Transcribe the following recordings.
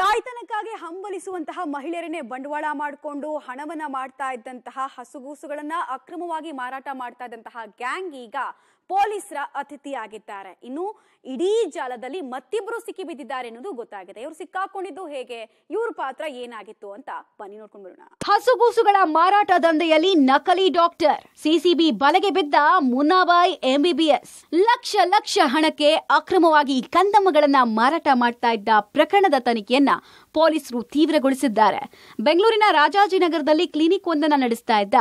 ತಾಯ್ತನಕ್ಕಾಗಿ ಹಂಬಲಿಸುವಂತಹ ಮಹಿಳೆಯರನ್ನೇ ಬಂಡವಾಳ ಮಾಡಿಕೊಂಡು ಹಣವನ್ನ ಮಾಡ್ತಾ ಇದ್ದಂತಹ ಹಸುಗೂಸುಗಳನ್ನ ಅಕ್ರಮವಾಗಿ ಮಾರಾಟ ಮಾಡ್ತಾ ಇದ್ದಂತಹ ಗ್ಯಾಂಗ್ ಈಗ ಪೊಲೀಸರ ಅತಿಥಿಯಾಗಿದ್ದಾರೆ ಇನ್ನು ಇಡೀ ಜಾಲದಲ್ಲಿ ಮತ್ತಿಬ್ಬರು ಸಿಕ್ಕಿಬಿದ್ದಿದ್ದಾರೆ ಎನ್ನುವುದು ಗೊತ್ತಾಗಿದೆ ಇವರು ಸಿಕ್ಕಾಕೊಂಡಿದ್ದು ಹೇಗೆ ಇವ್ರ ಪಾತ್ರ ಏನಾಗಿತ್ತು ಅಂತ ಬನ್ನಿ ನೋಡ್ಕೊಂಡು ಬರೋಣ ಹಸುಗೂಸುಗಳ ಮಾರಾಟ ದಂಧೆಯಲ್ಲಿ ನಕಲಿ ಡಾಕ್ಟರ್ ಸಿಸಿಬಿ ಬಲೆಗೆ ಬಿದ್ದ ಮುನಾಬಾಯಿ ಎಂಬಿಬಿಎಸ್ ಲಕ್ಷ ಲಕ್ಷ ಹಣಕ್ಕೆ ಅಕ್ರಮವಾಗಿ ಕಂದಮ್ಮಗಳನ್ನ ಮಾರಾಟ ಮಾಡ್ತಾ ಇದ್ದ ಪ್ರಕರಣದ ತನಿಖೆಯನ್ನ ಪೊಲೀಸರು ತೀವ್ರಗೊಳಿಸಿದ್ದಾರೆ ಬೆಂಗಳೂರಿನ ರಾಜಾಜಿನಗರದಲ್ಲಿ ಕ್ಲಿನಿಕ್ ಒಂದನ್ನ ನಡೆಸ್ತಾ ಇದ್ದ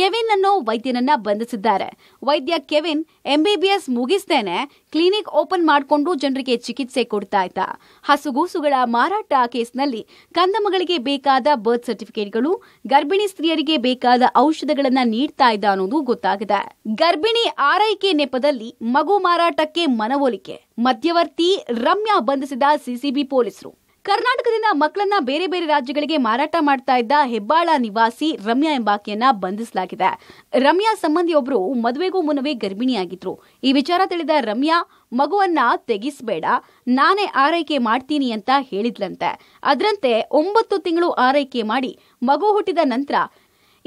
ಕೆವಿನ್ ಅನ್ನೋ ವೈದ್ಯನನ್ನ ಬಂಧಿಸಿದ್ದಾರೆ ವೈದ್ಯ ಕೆವಿನ್ ಎಂಬಿಬಿಎಸ್ ಮುಗಿಸ್ತೇನೆ ಕ್ಲಿನಿಕ್ ಓಪನ್ ಮಾಡಿಕೊಂಡು ಜನರಿಗೆ ಚಿಕಿತ್ಸೆ ಕೊಡ್ತಾ ಇದ್ದ ಹಸುಗೂಸುಗಳ ಮಾರಾಟ ಕೇಸ್ನಲ್ಲಿ ಕಂದಮಗಳಿಗೆ ಬೇಕಾದ ಬರ್ತ್ ಸರ್ಟಿಫಿಕೇಟ್ಗಳು ಗರ್ಭಿಣಿ ಸ್ತ್ರೀಯರಿಗೆ ಬೇಕಾದ ಔಷಧಗಳನ್ನ ನೀಡ್ತಾ ಇದ್ದ ಅನ್ನೋದು ಗೊತ್ತಾಗಿದೆ ಗರ್ಭಿಣಿ ಆರೈಕೆ ನೆಪದಲ್ಲಿ ಮಗು ಮಾರಾಟಕ್ಕೆ ಮನವೊಲಿಕೆ ಮಧ್ಯವರ್ತಿ ರಮ್ಯಾ ಬಂಧಿಸಿದ ಸಿಸಿಬಿ ಪೊಲೀಸರು ಕರ್ನಾಟಕದಿಂದ ಮಕ್ಕಳನ್ನ ಬೇರೆ ಬೇರೆ ರಾಜ್ಯಗಳಿಗೆ ಮಾರಾಟ ಮಾಡ್ತಾ ಇದ್ದ ಹೆಬ್ಬಾಳ ನಿವಾಸಿ ರಮ್ಯಾ ಎಂಬಾಕೆಯನ್ನ ಬಂಧಿಸಲಾಗಿದೆ ರಮ್ಯಾ ಸಂಬಂಧಿಯೊಬ್ಬರು ಮದುವೆಗೂ ಮುನ್ನವೇ ಗರ್ಭಿಣಿಯಾಗಿದ್ರು ಈ ವಿಚಾರ ತಿಳಿದ ರಮ್ಯಾ ಮಗುವನ್ನ ತೆಗಿಸಬೇಡ ನಾನೇ ಆರೈಕೆ ಮಾಡ್ತೀನಿ ಅಂತ ಹೇಳಿದ್ಲಂತೆ ಅದರಂತೆ ಒಂಬತ್ತು ತಿಂಗಳು ಆರೈಕೆ ಮಾಡಿ ಮಗು ಹುಟ್ಟಿದ ನಂತರ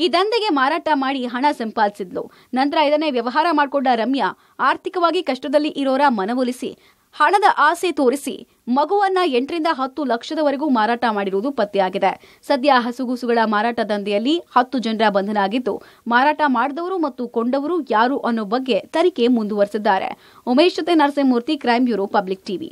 ಈ ದಂಧೆಗೆ ಮಾರಾಟ ಮಾಡಿ ಹಣ ಸಂಪಾದಿಸಿದ್ಲು ನಂತರ ಇದನ್ನೇ ವ್ಯವಹಾರ ಮಾಡಿಕೊಂಡ ರಮ್ಯಾ ಆರ್ಥಿಕವಾಗಿ ಕಷ್ಟದಲ್ಲಿ ಇರೋರ ಮನವೊಲಿಸಿ ಹಣದ ಆಸೆ ತೋರಿಸಿ ಮಗುವನ್ನ ಎಂಟರಿಂದ ಹತ್ತು ಲಕ್ಷದವರೆಗೂ ಮಾರಾಟ ಮಾಡಿರುವುದು ಪತ್ತೆಯಾಗಿದೆ ಸದ್ಯ ಹಸುಗುಸುಗಳ ಮಾರಾಟ ದಂಧೆಯಲ್ಲಿ ಹತ್ತು ಜನರ ಬಂಧನ ಆಗಿದ್ದು ಮಾರಾಟ ಮಾಡಿದವರು ಮತ್ತು ಕೊಂಡವರು ಯಾರು ಅನ್ನೋ ಬಗ್ಗೆ ತನಿಖೆ ಮುಂದುವರೆಸಿದ್ದಾರೆ ಉಮೇಶ್ ಜೊತೆ Narasimhamurthy crime bureau public TV